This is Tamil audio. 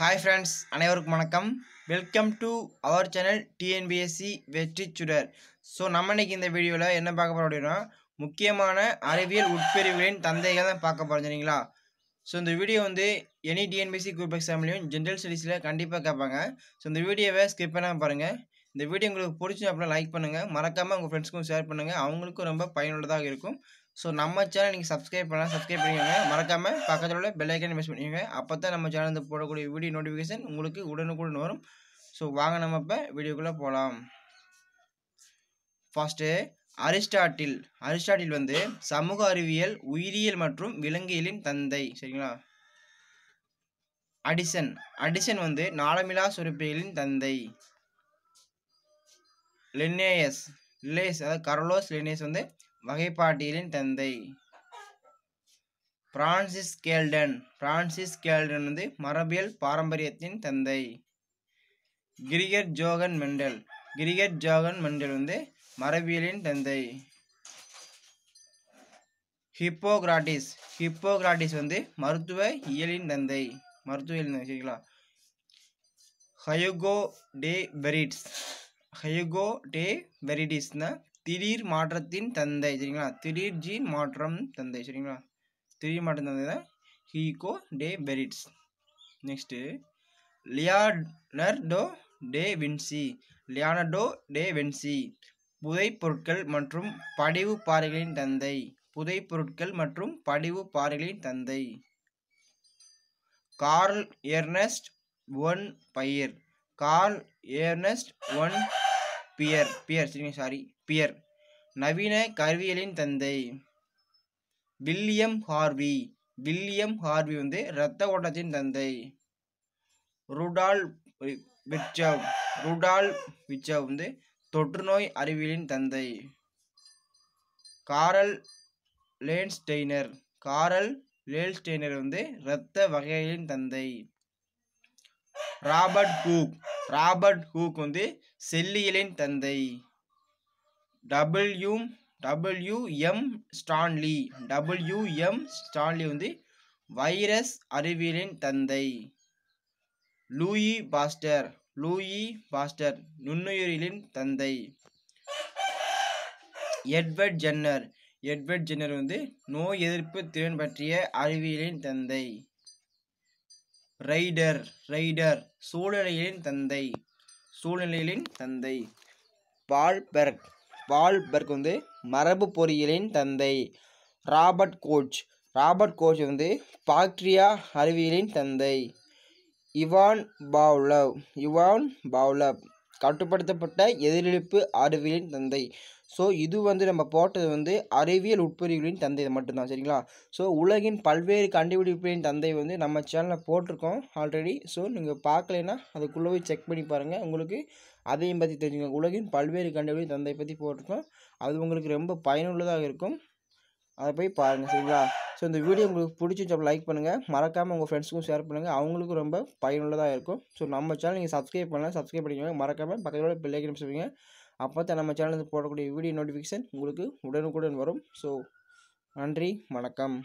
ஹாய் ஃப்ரெண்ட்ஸ் அனைவருக்கும் வணக்கம் welcome to our channel TNPSC Vetri Sudar so நம்ம இன்றைக்கி இந்த வீடியோவில் என்ன பார்க்க போகிறோம் அப்படின்னா முக்கியமான அறிவியல் உட்பிரிவுகளின் தந்தைகள் தான் பார்க்க போகிறோம் சரிங்களா ஸோ இந்த வீடியோ வந்து எனி டிஎன்பிஎஸ்சி குரூப் எக்ஸாம்லேயும் ஜென்ரல் ஸ்டடீஸில் கண்டிப்பாக கேட்பாங்க ஸோ இந்த வீடியோவை ஸ்கிப் பண்ணாமல் பாருங்கள் இந்த வீடியோ உங்களுக்கு பிடிச்சி அப்படின்னா லைக் பண்ணுங்கள் மறக்காமல் உங்கள் ஃப்ரெண்ட்ஸ்க்கும் ஷேர் பண்ணுங்கள் அவங்களுக்கும் ரொம்ப பயனுள்ளதாக இருக்கும் ஸோ நம்ம சேனல் நீங்கள் சப்ஸ்கிரைப் பண்ணலாம் சப்ஸ்கிரைப் பண்ணிக்கோங்க மறக்காமல் பக்கத்தில் உள்ள பெல்லைக்கன் மிஸ் பண்ணிக்கோங்க அப்போ தான் நம்ம சேனல் போடக்கூடிய வீடியோ நோட்டிஃபிகேஷன் உங்களுக்கு உடனுக்குடன் வரும் ஸோ வாங்க நம்ம இப்போ வீடியோக்குள்ளே போகலாம் ஃபஸ்ட்டு அரிஸ்டாட்டில் அரிஸ்டாட்டில் வந்து சமூக அறிவியல் உயிரியல் மற்றும் விலங்கியலின் தந்தை சரிங்களா அடிசன் அடிசன் வந்து நாளமிலா சுரப்பிகளின் தந்தை லென்னேயஸ் லேஸ் அதாவது கரலோஸ் லென்னேயஸ் வந்து வகைப்பாட்டியலின் தந்தை பிரான்சிஸ் கேல்டன் பிரான்சிஸ் கேல்டன் வந்து மரபியல் பாரம்பரியத்தின் தந்தை Gregor Johann Mendel Gregor Johann Mendel வந்து மரபியலின் தந்தை ஹிப்போக்ராட்டிஸ் ஹிப்போகிராட்டிஸ் வந்து மருத்துவ இயலின் தந்தை மருத்துவ இயலின் சரிங்களா ஹயுகோ டே பெரிட்ஸ் ஹயுகோ டே பெரிடிஸ்னா திடீர் மாற்றத்தின் தந்தை சரிங்களா திடீர் ஜீன் மாற்றம் தந்தை சரிங்களா திடீர் மாற்றம் தந்தை தான் ஹீகோ டே பெரிட்ஸ் நெக்ஸ்ட்டு லியானர்டோ டே வின்சி லியானடோ டே வென்சி புதைப்பொருட்கள் மற்றும் படிவு பாறைகளின் தந்தை புதைப்பொருட்கள் மற்றும் படிவு பாறைகளின் தந்தை Karl Ernst von Baer Karl Ernst von Baer Baer sorry Baer நவீன கருவியலின் தந்தை வில்லியம் ஹார்வி வில்லியம் ஹார்வி வந்து இரத்த ஓட்டத்தின் தந்தை ருடால் விட்சவ் ருடால் விட்சவ் வந்து தொற்றுநோய் அறிவியலின் தந்தை காரல் லேன்ஸ்டெய்னர் காரல் லேல்ஸ்டெய்னர் வந்து இரத்த வகைகளின் தந்தை ராபர்ட் ஹூக் ராபர்ட் ஹூக் வந்து செல்லியலின் தந்தை W W M Stanley W M Stanley வந்து வைரஸ் அறிவியலின் தந்தை லூயி பாஸ்டர் லூயி பாஸ்டர் நுண்ணுயிரிலின் தந்தை எட்வர்ட் ஜென்னர் எட்வர்ட் ஜென்னர் வந்து நோய் எதிர்ப்பு திறன் பற்றிய அறிவியலின் தந்தை ரைடர் ரைடர் சூழ்நிலையின் தந்தை சூழ்நிலையின் தந்தை வால்பெர்க் வால்பெர்க் வந்து மரபு பொறியியலின் தந்தை ராபர்ட் கோச் ராபர்ட் கோச் வந்து பாக்ட்ரியா அறிவியலின் தந்தை இவான் பாவ்லவ் இவான் பாவ்லவ் கட்டுப்படுத்தப்பட்ட எதிரெழுப்பு அறிவியலின் தந்தை ஸோ இது வந்து நம்ம போட்டது வந்து அறிவியல் உட்பிரிவுகளின் தந்தை மட்டும்தான் சரிங்களா ஸோ உலகின் பல்வேறு கண்டுபிடிப்புகளின் தந்தை வந்து நம்ம சேனலில் போட்டிருக்கோம் ஆல்ரெடி ஸோ நீங்கள் பார்க்கலைன்னா அதுக்குள்ளே போய் செக் பண்ணி பாருங்கள் உங்களுக்கு அதையும் பற்றி தெரிஞ்சுக்கோங்க உலகின் பல்வேறு கண்டுபிடிப்பு தந்தை பற்றி போட்டிருக்கோம் அது உங்களுக்கு ரொம்ப பயனுள்ளதாக இருக்கும் அதை போய் பாருங்கள் சரிங்களா ஸோ இந்த வீடியோ உங்களுக்கு பிடிச்சி லைக் பண்ணுங்கள் மறக்காமல் உங்கள் ஃப்ரெண்ட்ஸுக்கும் ஷேர் பண்ணுங்கள் அவங்களுக்கும் ரொம்ப பயனுள்ளதாக இருக்கும் ஸோ நம்ம சேனல் நீங்கள் சப்ஸ்கிரைப் பண்ணலாம் சப்ஸ்கிரைப் பண்ணிக்கோங்க மறக்காமல் பக்கத்தில் பிள்ளைக்கு நிமிஷம் அப்போ தான் நம்ம சேனலில் போடக்கூடிய வீடியோ நோட்டிஃபிகேஷன் உங்களுக்கு உடனுக்குடன் வரும் ஸோ நன்றி வணக்கம்